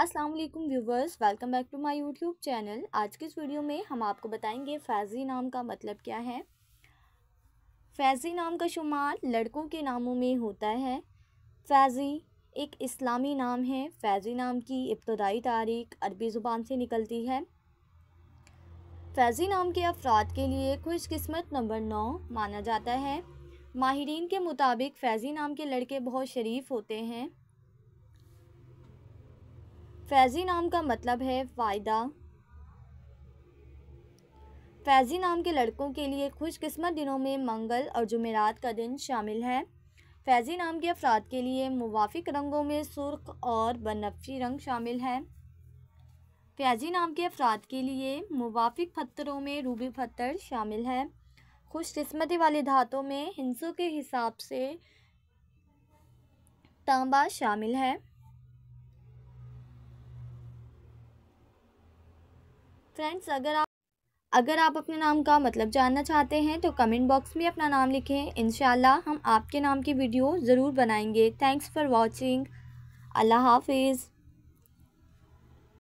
अस्सलाम वालेकुम viewers welcome back to my YouTube channel आज के इस वीडियो में हम आपको बताएंगे फैज़ी नाम का मतलब क्या है फैज़ी नाम का शुमार लड़कों के नामों में होता है फैज़ी एक इस्लामी नाम है फैज़ी नाम की इब्तदाई तारीख अरबी ज़ुबान से निकलती है फैज़ी नाम के अफराद के लिए खुशकस्मत नंबर नौ माना जाता है माहरीन के मुताबिक फैज़ी नाम के लड़के बहुत शरीफ होते हैं फैज़ी नाम का मतलब है फ़ायदा फैज़ी नाम के लड़कों के लिए खुशकस्मत दिनों में मंगल और जुमेरात का दिन शामिल है फैज़ी नाम के अफराद के लिए मुवाफिक रंगों में सुर्ख और बनफी रंग शामिल है फैज़ी नाम के अफराद के लिए मुवाफिक पत्थरों में रूबी पत्थर शामिल है खुशकस्मती वाली धातों में हिंसों के हिसाब से तांबा शामिल है फ्रेंड्स अगर आप अगर आप अपने नाम का मतलब जानना चाहते हैं तो कमेंट बॉक्स में अपना नाम लिखें इन हम आपके नाम की वीडियो ज़रूर बनाएंगे थैंक्स फॉर वॉचिंग अल्लाह हाफिज़